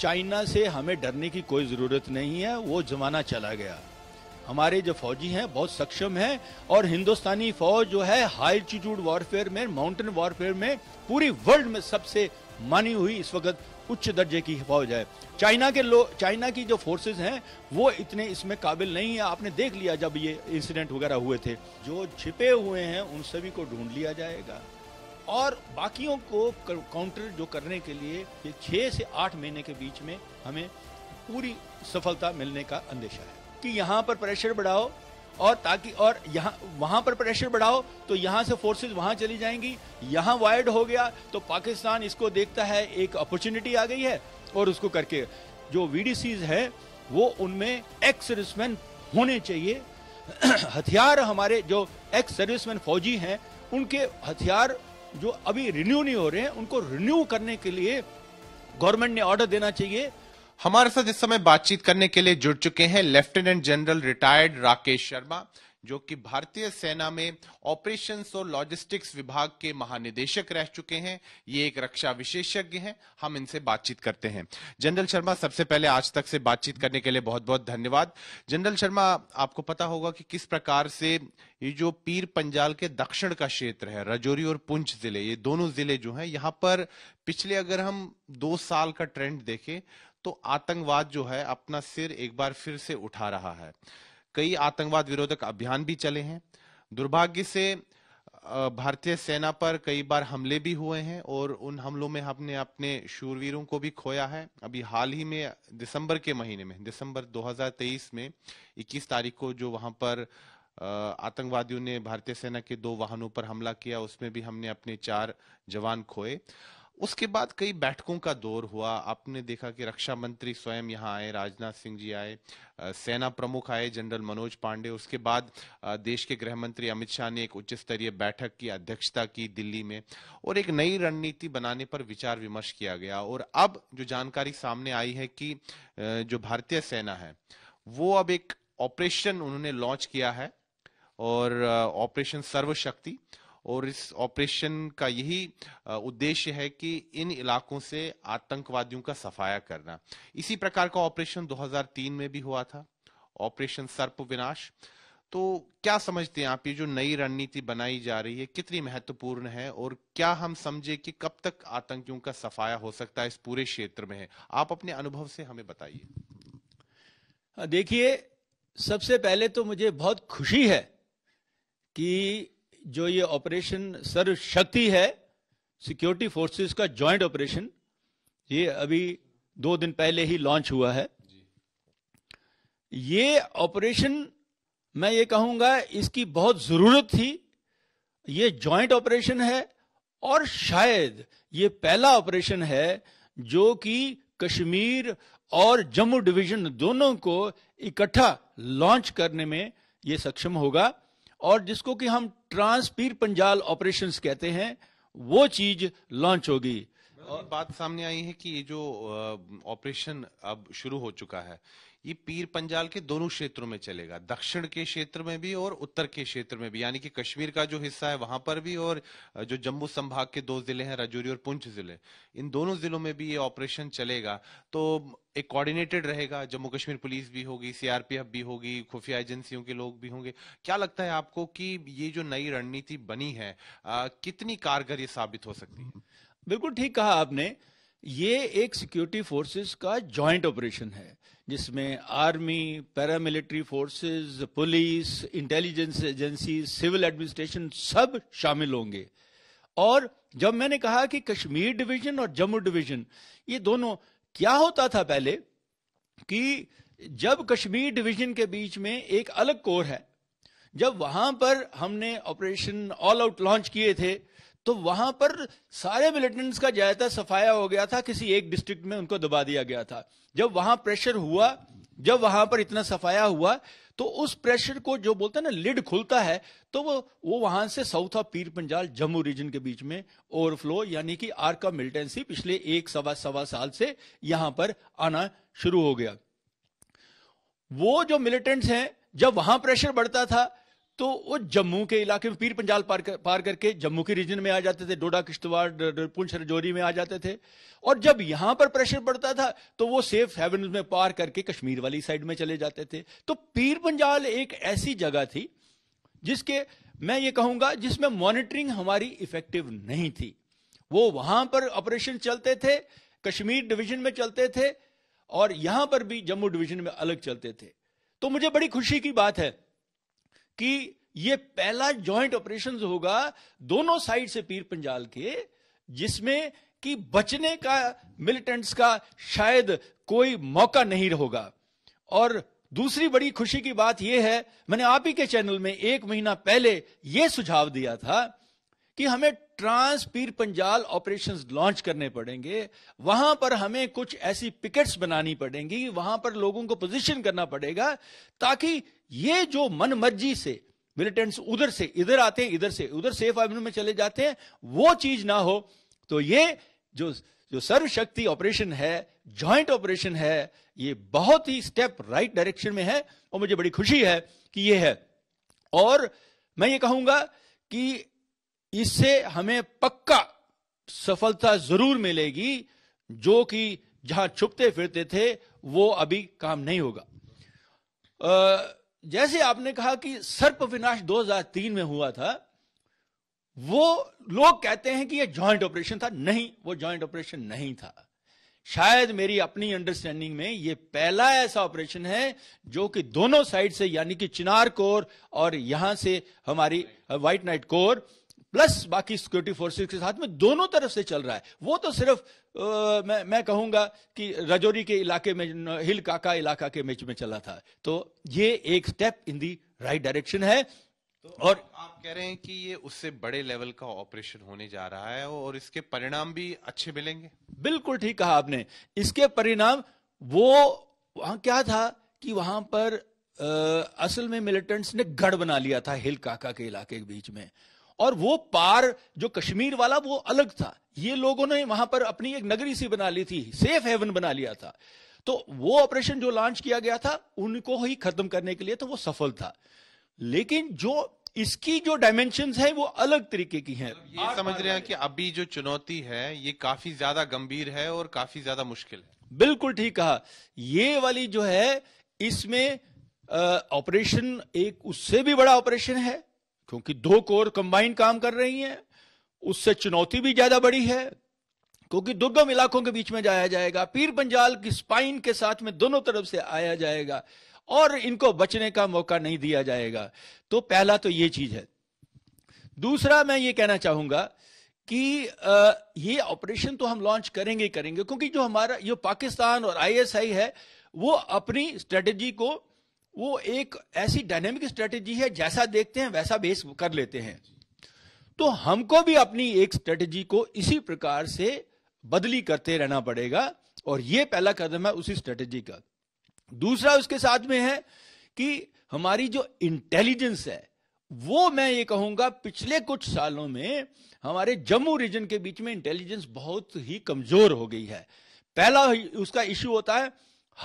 China से हमें डरने की कोई ज़रूरत नहीं है वो ज़माना चला गया हमारे जो फौजी हैं बहुत सक्षम हैं और हिंदुस्तानी फौज जो है हाई एल्टीट्यूड वॉरफेयर में माउंटेन वॉरफेयर में पूरी वर्ल्ड में सबसे मानी हुई इस वक्त उच्च दर्जे की फौज है चाइना के लोग चाइना की जो फोर्सेस हैं वो इतने इसमें काबिल नहीं है आपने देख लिया जब ये इंसिडेंट वगैरह हुए थे जो छिपे हुए हैं उन सभी को ढूंढ लिया जाएगा और बाकियों को काउंटर जो करने के लिए ये छः से आठ महीने के बीच में हमें पूरी सफलता मिलने का अंदेशा है कि यहाँ पर प्रेशर बढ़ाओ और ताकि और यहाँ वहाँ पर प्रेशर बढ़ाओ तो यहाँ से फोर्सेस वहाँ चली जाएंगी यहाँ वाइड हो गया तो पाकिस्तान इसको देखता है एक अपॉर्चुनिटी आ गई है और उसको करके जो वी है वो उनमें एक्स सर्विसमैन होने चाहिए हथियार हमारे जो एक्स सर्विसमैन फौजी हैं उनके हथियार जो अभी रिन्यू नहीं हो रहे हैं उनको रिन्यू करने के लिए गवर्नमेंट ने ऑर्डर देना चाहिए हमारे साथ इस समय बातचीत करने के लिए जुड़ चुके हैं lieutenant general retired Rakesh Sharma जो कि भारतीय सेना में ऑपरेशन और लॉजिस्टिक्स विभाग के महानिदेशक रह चुके हैं ये एक रक्षा विशेषज्ञ हैं हम इनसे बातचीत करते हैं जनरल शर्मा सबसे पहले आज तक से बातचीत करने के लिए बहुत बहुत धन्यवाद जनरल शर्मा आपको पता होगा कि किस प्रकार से ये जो पीर पंजाल के दक्षिण का क्षेत्र है रजौरी और पुंछ जिले ये दोनों जिले जो है यहाँ पर पिछले अगर हम दो साल का ट्रेंड देखें तो आतंकवाद जो है अपना सिर एक बार फिर से उठा रहा है कई आतंकवाद विरोधक अभियान भी चले हैं दुर्भाग्य से भारतीय सेना पर कई बार हमले भी हुए हैं और उन हमलों में हमने अपने शूरवीरों को भी खोया है अभी हाल ही में दिसंबर के महीने में दिसंबर 2023 में 21 तारीख को जो वहां पर आतंकवादियों ने भारतीय सेना के दो वाहनों पर हमला किया उसमें भी हमने अपने चार जवान खोए उसके बाद कई बैठकों का दौर हुआ आपने देखा कि रक्षा मंत्री स्वयं यहाँ आए राजनाथ सिंह जी आए सेना प्रमुख आए जनरल मनोज पांडे उसके बाद देश के गृह मंत्री अमित शाह ने एक उच्च स्तरीय बैठक की अध्यक्षता की दिल्ली में और एक नई रणनीति बनाने पर विचार विमर्श किया गया और अब जो जानकारी सामने आई है कि जो भारतीय सेना है वो अब एक ऑपरेशन उन्होंने लॉन्च किया है और ऑपरेशन सर्वशक्ति और इस ऑपरेशन का यही उद्देश्य है कि इन इलाकों से आतंकवादियों का सफाया करना इसी प्रकार का ऑपरेशन 2003 में भी हुआ था ऑपरेशन सर्प विनाश तो क्या समझते हैं आप ये जो नई रणनीति बनाई जा रही है कितनी महत्वपूर्ण है और क्या हम समझे कि कब तक आतंकियों का सफाया हो सकता है इस पूरे क्षेत्र में है आप अपने अनुभव से हमें बताइए देखिए सबसे पहले तो मुझे बहुत खुशी है कि जो ये ऑपरेशन सर्वशक्ति है सिक्योरिटी फोर्सेस का जॉइंट ऑपरेशन ये अभी दो दिन पहले ही लॉन्च हुआ है ये ऑपरेशन मैं ये कहूंगा इसकी बहुत जरूरत थी ये जॉइंट ऑपरेशन है और शायद ये पहला ऑपरेशन है जो कि कश्मीर और जम्मू डिवीजन दोनों को इकट्ठा लॉन्च करने में ये सक्षम होगा और जिसको कि हम ट्रांसपीर पंजाल ऑपरेशंस कहते हैं वो चीज लॉन्च होगी और बात सामने आई है कि ये जो ऑपरेशन अब शुरू हो चुका है ये पीर पंजाल के दोनों क्षेत्रों में चलेगा दक्षिण के क्षेत्र में भी और उत्तर के क्षेत्र में भी यानी कि कश्मीर का जो हिस्सा है वहां पर भी और जो जम्मू संभाग के दो जिले हैं राजौरी और पुंछ जिले इन दोनों जिलों में भी ये ऑपरेशन चलेगा तो एक कोऑर्डिनेटेड रहेगा जम्मू कश्मीर पुलिस भी होगी सीआरपीएफ भी होगी खुफिया एजेंसियों के लोग भी होंगे क्या लगता है आपको कि ये जो नई रणनीति बनी है आ, कितनी कारगर ये साबित हो सकती है बिल्कुल ठीक कहा आपने ये एक सिक्योरिटी फोर्सेस का जॉइंट ऑपरेशन है जिसमें army paramilitary forces police intelligence agency civil administration सब शामिल होंगे और जब मैंने कहा कि कश्मीर डिवीजन और जम्मू डिवीजन ये दोनों क्या होता था पहले कि जब कश्मीर डिवीजन के बीच में एक अलग कोर है जब वहां पर हमने ऑपरेशन ऑल आउट लॉन्च किए थे तो वहां पर सारे मिलिटेंट्स का ज्यादातर सफाया हो गया था किसी एक डिस्ट्रिक्ट में उनको दबा दिया गया था जब वहां प्रेशर हुआ जब वहां पर इतना सफाया हुआ तो उस प्रेशर को जो बोलते हैं ना लिड खुलता है तो वो वो वहां से साउथ ऑफ पीर पंजाल जम्मू रीजन के बीच में ओवरफ्लो यानी कि आर्का ऑफ मिलिटेंसी पिछले एक सवा सवा साल से यहां पर आना शुरू हो गया वो जो मिलिटेंट्स हैं जब वहां प्रेशर बढ़ता था तो वो जम्मू के इलाके में पीर पंजाल पार कर, पार करके जम्मू के रीजन में आ जाते थे डोडा किश्तवाड़ पुंछ रजौरी में आ जाते थे और जब यहां पर प्रेशर पड़ता था तो वो सेफ हेवन में पार करके कश्मीर वाली साइड में चले जाते थे तो पीर पंजाल एक ऐसी जगह थी जिसके मैं ये कहूंगा जिसमें मॉनिटरिंग हमारी इफेक्टिव नहीं थी वो वहां पर ऑपरेशन चलते थे कश्मीर डिवीजन में चलते थे और यहां पर भी जम्मू डिवीजन में अलग चलते थे तो मुझे बड़ी खुशी की बात है कि यह पहला जॉइंट ऑपरेशन होगा दोनों साइड से पीर पंजाल के जिसमें कि बचने का मिलिटेंट्स का शायद कोई मौका नहीं होगा और दूसरी बड़ी खुशी की बात यह है मैंने आप ही के चैनल में एक महीना पहले यह सुझाव दिया था कि हमें ट्रांस पीर पंजाल ऑपरेशन लॉन्च करने पड़ेंगे वहां पर हमें कुछ ऐसी पिकेट्स बनानी पड़ेंगी वहां पर लोगों को पोजीशन करना पड़ेगा ताकि ये जो मन मर्जी से मिलिटेंट्स उधर से इधर आते हैं इधर से उधर सेफ एवेन्यू में चले जाते हैं वो चीज ना हो तो ये जो जो सर्वशक्ति ऑपरेशन है ज्वाइंट ऑपरेशन है ये बहुत ही स्टेप राइट डायरेक्शन में है और मुझे बड़ी खुशी है कि ये है और मैं ये कहूंगा कि इससे हमें पक्का सफलता जरूर मिलेगी जो कि जहां छुपते फिरते थे वो अभी काम नहीं होगा आ, जैसे आपने कहा कि सर्प विनाश 2003 में हुआ था वो लोग कहते हैं कि ये जॉइंट ऑपरेशन था नहीं वो जॉइंट ऑपरेशन नहीं था शायद मेरी अपनी अंडरस्टैंडिंग में ये पहला ऐसा ऑपरेशन है जो कि दोनों साइड से यानी कि चिनार कोर और यहां से हमारी White uh, Knight Corps plus बाकी सिक्योरिटी फोर्सेस के साथ में दोनों तरफ से चल रहा है वो तो सिर्फ आ, मैं मैं कहूंगा कि रजौरी के इलाके में हिल काका इलाका के मैच में चला था तो ये एक step in the right direction है तो और आप कह रहे हैं कि ये उससे बड़े लेवल का ऑपरेशन होने जा रहा है और इसके परिणाम भी अच्छे मिलेंगे बिल्कुल ठीक कहा आपने इसके परिणाम वो वहां क्या था कि वहां पर आ, असल में मिलिटेंट्स ने गढ़ बना लिया था हिल काका के इलाके के बीच में और वो पार जो कश्मीर वाला वो अलग था ये लोगों ने वहां पर अपनी एक नगरी सी बना ली थी सेफ हेवन बना लिया था तो वो ऑपरेशन जो लॉन्च किया गया था उनको ही खत्म करने के लिए तो वो सफल था लेकिन जो इसकी जो डायमेंशन है वो अलग तरीके की है ये समझ रहे हैं कि अभी जो चुनौती है ये काफी ज्यादा गंभीर है और काफी ज्यादा मुश्किल है बिल्कुल ठीक कहा ये वाली जो है इसमें ऑपरेशन एक उससे भी बड़ा ऑपरेशन है क्योंकि दो कोर कंबाइंड काम कर रही हैं उससे चुनौती भी ज्यादा बड़ी है क्योंकि दुर्गम इलाकों के बीच में जाया जाएगा पीर पंजाल की स्पाइन के साथ में दोनों तरफ से आया जाएगा और इनको बचने का मौका नहीं दिया जाएगा तो पहला तो ये चीज है दूसरा मैं ये कहना चाहूंगा कि ये ऑपरेशन तो हम लॉन्च करेंगे करेंगे क्योंकि जो हमारा जो पाकिस्तान और आईएसआई है वो अपनी स्ट्रेटेजी को वो एक ऐसी डायनेमिक स्ट्रेटेजी है जैसा देखते हैं वैसा बेस कर लेते हैं तो हमको भी अपनी एक स्ट्रेटेजी को इसी प्रकार से बदली करते रहना पड़ेगा और ये पहला कदम है उसी स्ट्रेटेजी का दूसरा उसके साथ में है कि हमारी जो इंटेलिजेंस है वो मैं ये कहूंगा पिछले कुछ सालों में हमारे जम्मू रीजन के बीच में इंटेलिजेंस बहुत ही कमजोर हो गई है पहला उसका इश्यू होता है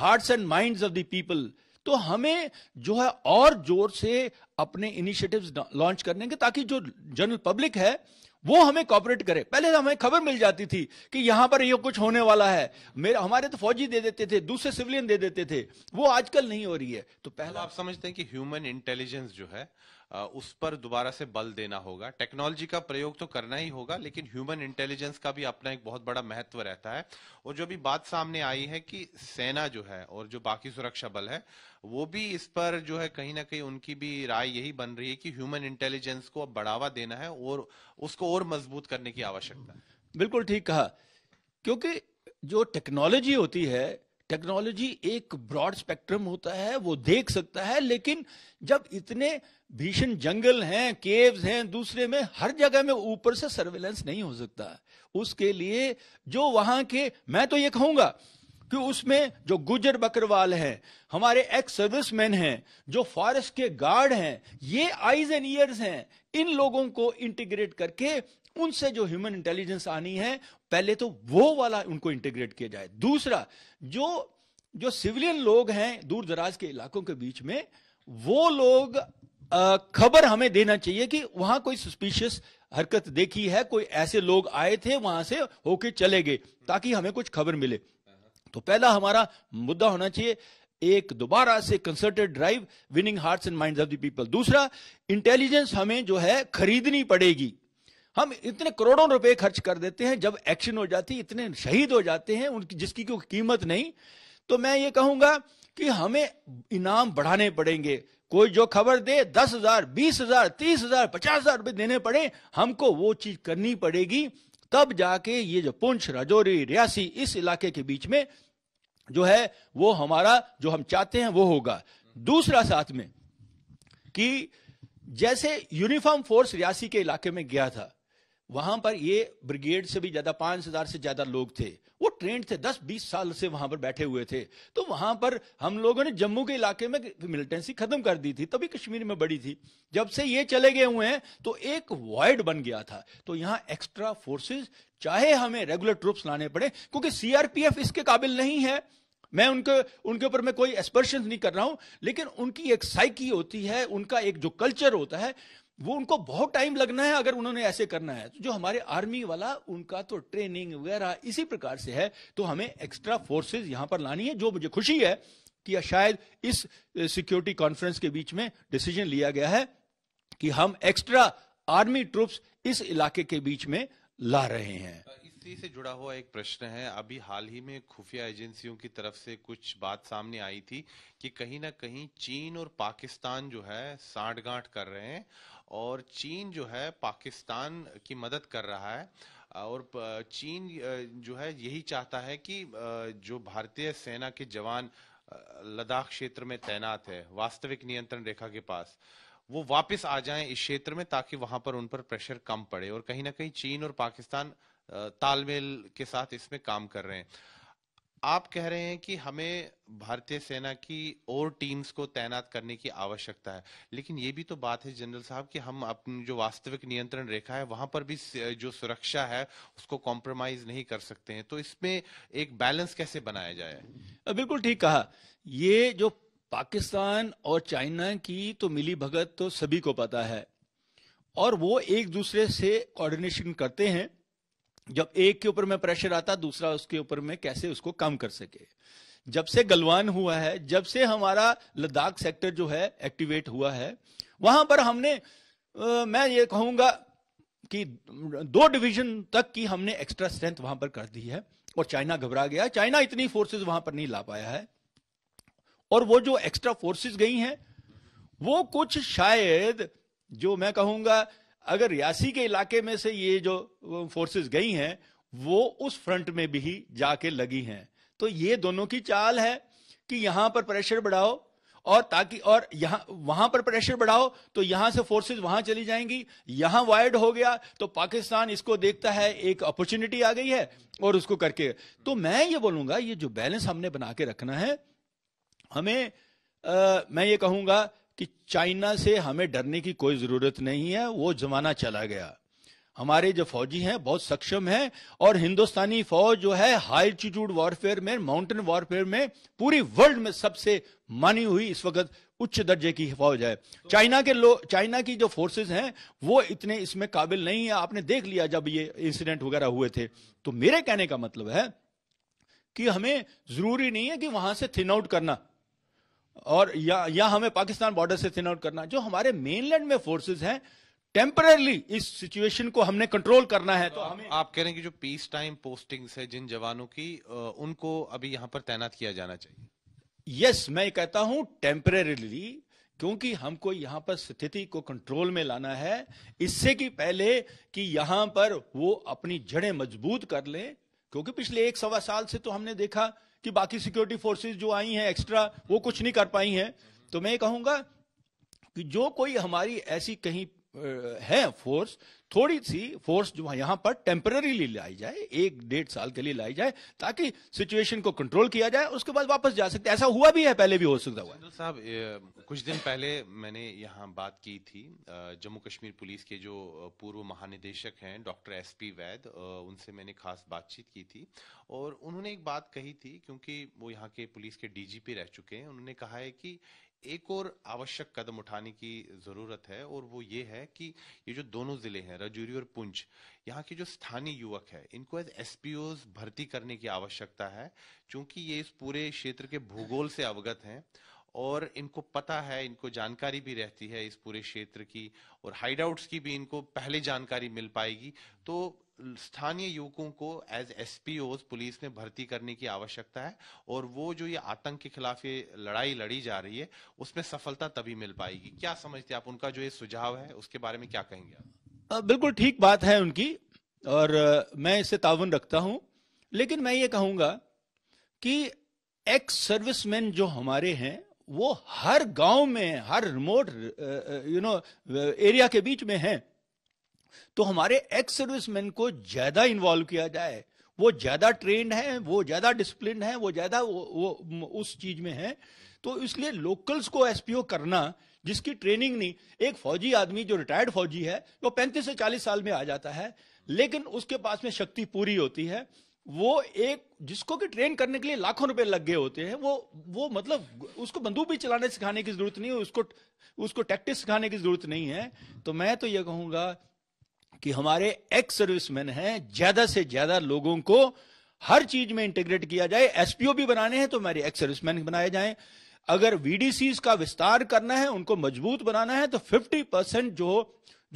hearts and minds of the people तो हमें जो है और जोर से अपने इनिशिएटिव्स लॉन्च करने के ताकि जो जनरल पब्लिक है वो हमें कॉपरेट करे पहले तो हमें खबर मिल जाती थी कि यहां पर ये कुछ होने वाला है मेरे हमारे तो फौजी दे देते थे दूसरे सिविलियन दे देते थे वो आजकल नहीं हो रही है तो पहला आप समझते हैं कि ह्यूमन इंटेलिजेंस जो है उस पर दोबारा से बल देना होगा टेक्नोलॉजी का प्रयोग तो करना ही होगा लेकिन ह्यूमन इंटेलिजेंस का भी अपना एक बहुत बड़ा महत्व रहता है और जो भी बात सामने आई है कि सेना जो है और जो बाकी सुरक्षा बल है वो भी इस पर जो है कहीं ना कहीं उनकी भी राय यही बन रही है कि ह्यूमन इंटेलिजेंस को अब बढ़ावा देना है और उसको और मजबूत करने की आवश्यकता है बिल्कुल ठीक कहा क्योंकि जो टेक्नोलॉजी होती है टेक्नोलॉजी एक ब्रॉड स्पेक्ट्रम होता है वो देख सकता है लेकिन जब इतने भीषण जंगल हैं केव्स हैं दूसरे में हर जगह में ऊपर से सर्वेलेंस नहीं हो सकता उसके लिए जो वहां के मैं तो ये कहूंगा कि उसमें जो गुजर बकरवाल हैं हमारे एक्स सर्विसमैन हैं जो फॉरेस्ट के गार्ड हैं ये आईज एंड ईयर्स हैं इन लोगों को इंटीग्रेट करके उनसे जो ह्यूमन इंटेलिजेंस आनी है पहले तो वो वाला उनको इंटीग्रेट किया जाए दूसरा जो जो सिविलियन लोग हैं दूर दराज के इलाकों के बीच में वो लोग खबर हमें देना चाहिए कि वहां कोई सस्पिशियस हरकत देखी है कोई ऐसे लोग आए थे वहां से होके चले गए ताकि हमें कुछ खबर मिले तो पहला हमारा मुद्दा होना चाहिए एक दोबारा से concerted drive winning hearts and minds of the people दूसरा इंटेलिजेंस हमें जो है खरीदनी पड़ेगी हम इतने करोड़ों रुपए खर्च कर देते हैं जब एक्शन हो जाती इतने शहीद हो जाते हैं उनकी जिसकी कोई कीमत नहीं तो मैं ये कहूंगा कि हमें इनाम बढ़ाने पड़ेंगे कोई जो खबर दे दस हजार बीस हजार तीस हजार पचास हजार रुपये देने पड़े हमको वो चीज करनी पड़ेगी तब जाके ये जो पुंछ राजौरी रियासी इस इलाके के बीच में जो है वो हमारा जो हम चाहते हैं वो होगा दूसरा साथ में कि जैसे यूनिफॉर्म फोर्स रियासी के इलाके में गया था वहां पर ये ब्रिगेड से भी ज्यादा पांच हजार से ज्यादा लोग थे वो ट्रेंड थे दस बीस साल से वहां पर बैठे हुए थे तो वहां पर हम लोगों ने जम्मू के इलाके में मिलिटेंसी खत्म कर दी थी तभी कश्मीर में बड़ी थी जब से ये चले गए हुए हैं तो एक वॉइड बन गया था तो यहाँ एक्स्ट्रा फोर्सेज चाहे हमें रेगुलर ट्रूप्स लाने पड़े क्योंकि सीआरपीएफ इसके काबिल नहीं है मैं उनके उनके ऊपर मैं कोई एक्सपर्शन नहीं कर रहा हूं लेकिन उनकी एक साइकी होती है उनका एक जो कल्चर होता है वो उनको बहुत टाइम लगना है अगर उन्होंने ऐसे करना है तो जो हमारे आर्मी वाला उनका तो ट्रेनिंग वगैरह इसी प्रकार से है तो हमें एक्स्ट्रा फोर्सेस यहां पर लानी है जो मुझे खुशी है कि शायद इस सिक्योरिटी कॉन्फ्रेंस के बीच में डिसीजन लिया गया है कि हम एक्स्ट्रा आर्मी ट्रूप्स इस इलाके के बीच में ला रहे हैं इसी से जुड़ा हुआ एक प्रश्न है अभी हाल ही में खुफिया एजेंसियों की तरफ से कुछ बात सामने आई थी कि कहीं ना कहीं चीन और पाकिस्तान जो है साठगांठ कर रहे हैं और चीन जो है पाकिस्तान की मदद कर रहा है और चीन जो है यही चाहता है कि जो भारतीय सेना के जवान लद्दाख क्षेत्र में तैनात है वास्तविक नियंत्रण रेखा के पास वो वापस आ जाएं इस क्षेत्र में ताकि वहां पर उन पर प्रेशर कम पड़े और कहीं ना कहीं चीन और पाकिस्तान तालमेल के साथ इसमें काम कर रहे हैं आप कह रहे हैं कि हमें भारतीय सेना की और टीम्स को तैनात करने की आवश्यकता है लेकिन ये भी तो बात है जनरल साहब कि हम अपनी जो वास्तविक नियंत्रण रेखा है वहां पर भी जो सुरक्षा है उसको कॉम्प्रोमाइज नहीं कर सकते हैं तो इसमें एक बैलेंस कैसे बनाया जाए बिल्कुल ठीक कहा ये जो पाकिस्तान और चाइना की तो मिली भगत तो सभी को पता है और वो एक दूसरे से कोऑर्डिनेशन करते हैं जब एक के ऊपर में प्रेशर आता दूसरा उसके ऊपर में कैसे उसको कम कर सके जब से गलवान हुआ है जब से हमारा लद्दाख सेक्टर जो है एक्टिवेट हुआ है वहां पर हमने आ, मैं ये कहूंगा कि दो डिवीजन तक की हमने एक्स्ट्रा स्ट्रेंथ वहां पर कर दी है और चाइना घबरा गया चाइना इतनी फोर्सेस वहां पर नहीं ला पाया है और वो जो एक्स्ट्रा फोर्सेस गई हैं वो कुछ शायद जो मैं कहूंगा अगर रियासी के इलाके में से ये जो फोर्सेस गई हैं वो उस फ्रंट में भी जाके लगी हैं तो ये दोनों की चाल है कि यहां पर प्रेशर बढ़ाओ और ताकि और यहां वहां पर प्रेशर बढ़ाओ तो यहां से फोर्सेस वहां चली जाएंगी यहां वाइड हो गया तो पाकिस्तान इसको देखता है एक अपॉर्चुनिटी आ गई है और उसको करके तो मैं ये बोलूंगा ये जो बैलेंस हमने बना के रखना है हमें आ, मैं ये कहूंगा कि चाइना से हमें डरने की कोई ज़रूरत नहीं है वो जमाना चला गया हमारे जो फौजी हैं बहुत सक्षम हैं और हिंदुस्तानी फौज जो है हाई एल्टीट्यूड वॉरफेयर में माउंटेन वॉरफेयर में पूरी वर्ल्ड में सबसे मानी हुई इस वक्त उच्च दर्जे की फौज है चाइना के लोग चाइना की जो फोर्सेज हैं वो इतने इसमें काबिल नहीं है आपने देख लिया जब ये इंसिडेंट वगैरह हुए थे तो मेरे कहने का मतलब है कि हमें जरूरी नहीं है कि वहां से थिन आउट करना और या या हमें पाकिस्तान बॉर्डर से थिन आउट करना जो हमारे मेनलैंड में फोर्सेस हैं टेम्परली इस सिचुएशन को हमने कंट्रोल करना है तो हमें आप कह रहे हैं कि जो पीस टाइम पोस्टिंग्स है जिन जवानों की उनको अभी यहां पर तैनात किया जाना चाहिए यस yes, मैं कहता हूं टेम्परेली क्योंकि हमको यहां पर स्थिति को कंट्रोल में लाना है इससे कि पहले कि यहां पर वो अपनी जड़ें मजबूत कर लें क्योंकि पिछले एक सवा साल से तो हमने देखा कि बाकी सिक्योरिटी फोर्सेज जो आई हैं एक्स्ट्रा वो कुछ नहीं कर पाई हैं तो मैं ये कहूंगा कि जो कोई हमारी ऐसी कहीं है फोर्स थोड़ी सी फोर्स जो यहाँ पर टेम्पररीली लाई जाए एक डेढ़ साल के लिए लाई जाए ताकि सिचुएशन को कंट्रोल किया जाए उसके बाद वापस जा सकते ऐसा हुआ भी है पहले भी हो सकता हुआ साहब कुछ दिन पहले मैंने यहाँ बात की थी जम्मू कश्मीर पुलिस के जो पूर्व महानिदेशक हैं डॉक्टर एस पी वैद उनसे मैंने खास बातचीत की थी और उन्होंने एक बात कही थी क्योंकि वो यहाँ के पुलिस के डीजीपी रह चुके हैं उन्होंने कहा है कि एक और आवश्यक कदम उठाने की जरूरत है और वो ये है कि ये जो दोनों जिले हैं रजौरी और पुंछ यहाँ के जो स्थानीय युवक है इनको एज एस भर्ती करने की आवश्यकता है क्योंकि ये इस पूरे क्षेत्र के भूगोल से अवगत हैं और इनको पता है इनको जानकारी भी रहती है इस पूरे क्षेत्र की और हाइड आउट्स की भी इनको पहले जानकारी मिल पाएगी तो स्थानीय युवकों को एज एस पुलिस में भर्ती करने की आवश्यकता है और वो जो ये आतंक के खिलाफ ये लड़ाई लड़ी जा रही है उसमें सफलता तभी मिल पाएगी क्या समझते हैं आप उनका जो ये सुझाव है उसके बारे में क्या कहेंगे आप बिल्कुल ठीक बात है उनकी और मैं इससे ताउन रखता हूं लेकिन मैं ये कहूंगा कि एक्स सर्विसमैन जो हमारे हैं वो हर गांव में हर रिमोट यू नो एरिया के बीच में हैं तो हमारे एक्स सर्विसमैन को ज्यादा इन्वॉल्व किया जाए वो ज्यादा ट्रेन है वो ज्यादा डिसिप्लिन है वो ज्यादा वो, वो उस चीज में है तो इसलिए लोकल्स को एसपीओ करना जिसकी ट्रेनिंग नहीं एक फौजी आदमी जो रिटायर्ड फौजी है वो पैंतीस से चालीस साल में आ जाता है लेकिन उसके पास में शक्ति पूरी होती है वो एक जिसको कि ट्रेन करने के लिए लाखों रुपए लग गए होते हैं वो वो मतलब उसको बंदूक भी चलाने सिखाने की जरूरत नहीं है उसको उसको टैक्टिस सिखाने की जरूरत नहीं है तो मैं तो ये कहूंगा कि हमारे एक्स सर्विसमैन हैं ज्यादा से ज्यादा लोगों को हर चीज में इंटीग्रेट किया जाए एसपीओ भी बनाने हैं तो हमारे एक्स सर्विसमैन बनाए जाए अगर वीडीसी का विस्तार करना है उनको मजबूत बनाना है तो 50 परसेंट जो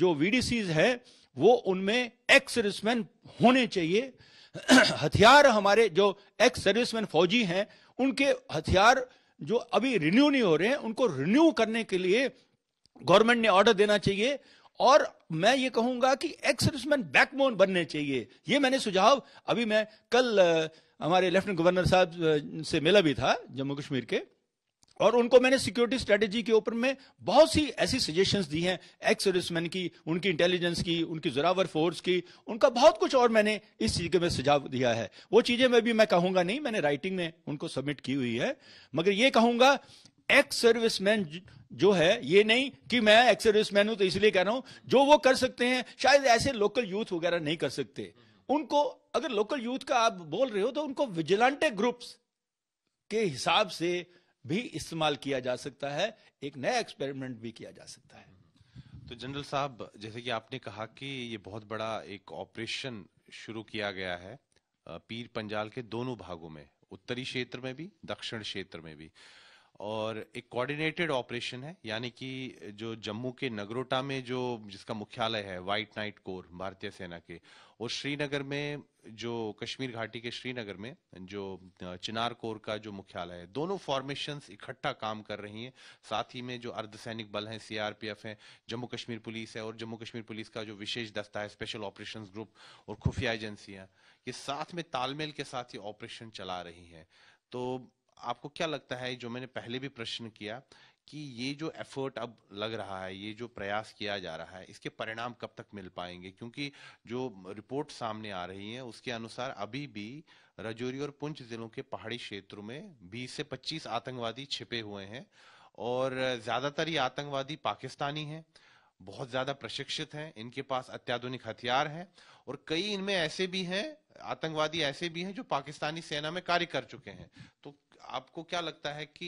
जो वीडीसी है वो उनमें एक्स सर्विसमैन होने चाहिए हथियार हमारे जो एक्स सर्विसमैन फौजी हैं उनके हथियार जो अभी रिन्यू नहीं हो रहे हैं उनको रिन्यू करने के लिए गवर्नमेंट ने ऑर्डर देना चाहिए और मैं ये कहूंगा कि एक्स सर्विसमैन बैकबोन बनने चाहिए ये मैंने सुझाव अभी मैं कल हमारे लेफ्टिनेंट गवर्नर साहब से मिला भी था जम्मू कश्मीर के और उनको मैंने सिक्योरिटी स्ट्रेटेजी के ऊपर में बहुत सी ऐसी सजेशंस दी हैं एक्स सर्विसमैन की उनकी इंटेलिजेंस की उनकी जोरावर फोर्स की उनका बहुत कुछ और मैंने इस चीज में सुझाव दिया है वो चीजें मैं भी मैं कहूंगा नहीं मैंने राइटिंग में उनको सबमिट की हुई है मगर ये कहूंगा एक्स सर्विस मैन जो है ये नहीं कि मैं एक्स सर्विस मैन हूं तो इसलिए कह रहा हूं जो वो कर सकते हैं शायद ऐसे लोकल यूथ वगैरह नहीं कर सकते उनको अगर लोकल यूथ का आप बोल रहे हो तो उनको विजिलांटे ग्रुप्स के हिसाब से भी इस्तेमाल किया जा सकता है एक नया एक्सपेरिमेंट भी किया जा सकता है तो जनरल साहब जैसे कि आपने कहा कि ये बहुत बड़ा एक ऑपरेशन शुरू किया गया है पीर पंजाल के दोनों भागों में उत्तरी क्षेत्र में भी दक्षिण क्षेत्र में भी और एक कोऑर्डिनेटेड ऑपरेशन है यानी कि जो जम्मू के नगरोटा में जो जिसका मुख्यालय है वाइट नाइट कोर भारतीय सेना के और श्रीनगर में जो कश्मीर घाटी के श्रीनगर में जो चिनार कोर का जो मुख्यालय है दोनों फॉर्मेशंस इकट्ठा काम कर रही हैं साथ ही में जो अर्धसैनिक बल हैं सीआरपीएफ है जम्मू कश्मीर पुलिस है और जम्मू कश्मीर पुलिस का जो विशेष दस्ता है स्पेशल ऑपरेशन ग्रुप और खुफिया एजेंसियां ये साथ में तालमेल के साथ ये ऑपरेशन चला रही हैं तो आपको क्या लगता है जो मैंने पहले भी प्रश्न किया कि ये जो एफर्ट अब लग रहा है ये जो प्रयास किया जा रहा है इसके परिणाम कब तक मिल पाएंगे क्योंकि जो रिपोर्ट सामने आ रही है उसके अनुसार अभी भी रजौरी और पुंछ जिलों के पहाड़ी क्षेत्रों में 20 से 25 आतंकवादी छिपे हुए हैं और ज्यादातर ये आतंकवादी पाकिस्तानी हैं बहुत ज्यादा प्रशिक्षित हैं इनके पास अत्याधुनिक हथियार हैं और कई इनमें ऐसे भी हैं आतंकवादी ऐसे भी हैं जो पाकिस्तानी सेना में कार्य कर चुके हैं तो आपको क्या लगता है कि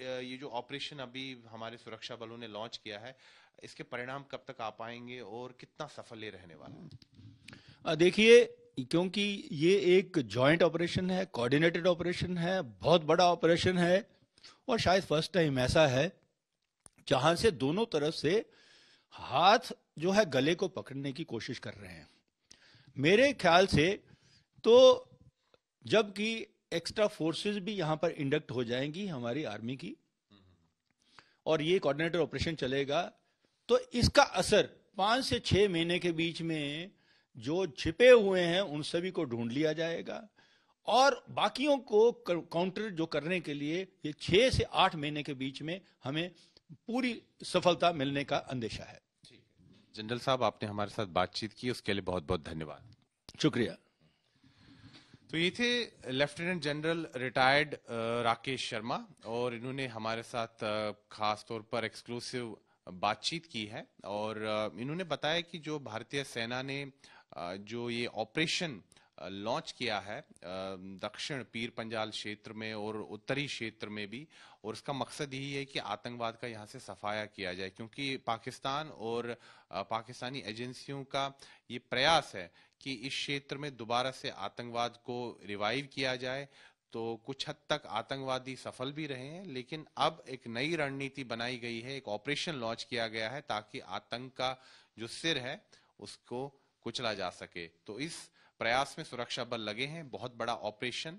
ये जो ऑपरेशन अभी हमारे सुरक्षा बलों ने लॉन्च किया है इसके परिणाम कब तक आ पाएंगे और कितना सफल ये रहने वाला है देखिए क्योंकि ये एक जॉइंट ऑपरेशन है कोऑर्डिनेटेड ऑपरेशन है बहुत बड़ा ऑपरेशन है और शायद फर्स्ट टाइम ऐसा है जहां से दोनों तरफ से हाथ जो है गले को पकड़ने की कोशिश कर रहे हैं मेरे ख्याल से तो जबकि एक्स्ट्रा फोर्सेस भी यहां पर इंडक्ट हो जाएंगी हमारी आर्मी की और ये कोऑर्डिनेटर ऑपरेशन चलेगा तो इसका असर पांच से छह महीने के बीच में जो छिपे हुए हैं उन सभी को ढूंढ लिया जाएगा और बाकियों को काउंटर जो करने के लिए ये छह से आठ महीने के बीच में हमें पूरी सफलता मिलने का अंदेशा है जनरल साहब आपने हमारे साथ बातचीत की उसके लिए बहुत बहुत धन्यवाद शुक्रिया तो ये थे lieutenant general retired Rakesh Sharma और इन्होंने हमारे साथ uh, खास तौर पर एक्सक्लूसिव बातचीत की है और uh, इन्होंने बताया कि जो भारतीय सेना ने uh, जो ये ऑपरेशन लॉन्च किया है दक्षिण पीर पंजाल क्षेत्र में और उत्तरी क्षेत्र में भी और उसका मकसद यही है कि आतंकवाद का यहाँ से सफाया किया जाए क्योंकि पाकिस्तान और पाकिस्तानी एजेंसियों का ये प्रयास है कि इस क्षेत्र में दोबारा से आतंकवाद को रिवाइव किया जाए तो कुछ हद तक आतंकवादी सफल भी रहे हैं लेकिन अब एक नई रणनीति बनाई गई है एक ऑपरेशन लॉन्च किया गया है ताकि आतंक का जो सिर है उसको कुचला जा सके तो इस प्रयास में सुरक्षा बल लगे हैं बहुत बड़ा ऑपरेशन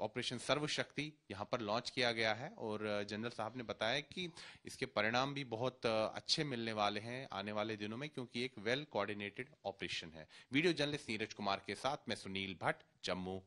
ऑपरेशन सर्वशक्ति यहाँ पर लॉन्च किया गया है और जनरल uh, साहब ने बताया कि इसके परिणाम भी बहुत uh, अच्छे मिलने वाले हैं आने वाले दिनों में क्योंकि एक वेल कोऑर्डिनेटेड ऑपरेशन है वीडियो जर्नलिस्ट नीरज कुमार के साथ मैं सुनील भट्ट जम्मू